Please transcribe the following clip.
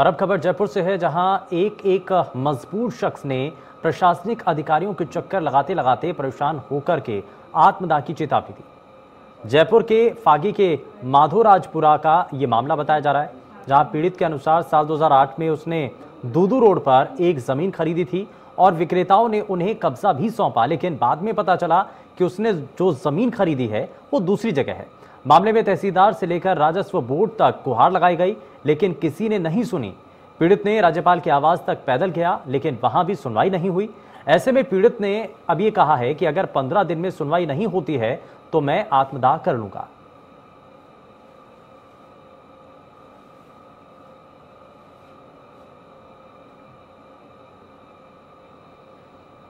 और अब खबर जयपुर से है जहां एक एक मजबूर शख्स ने प्रशासनिक अधिकारियों के चक्कर लगाते लगाते परेशान होकर के आत्मदाह की चेतावनी दी जयपुर के फागी के माधोराजपुरा का ये मामला बताया जा रहा है जहां पीड़ित के अनुसार साल 2008 में उसने दूदू रोड पर एक जमीन खरीदी थी और विक्रेताओं ने उन्हें कब्जा भी सौंपा लेकिन बाद में पता चला कि उसने जो जमीन खरीदी है वो दूसरी जगह है मामले में तहसीलदार से लेकर राजस्व बोर्ड तक गुहार लगाई गई लेकिन किसी ने नहीं सुनी पीड़ित ने राज्यपाल की आवाज तक पैदल गया लेकिन वहां भी सुनवाई नहीं हुई ऐसे में पीड़ित ने अब ये कहा है कि अगर पंद्रह दिन में सुनवाई नहीं होती है तो मैं आत्मदाह कर लूंगा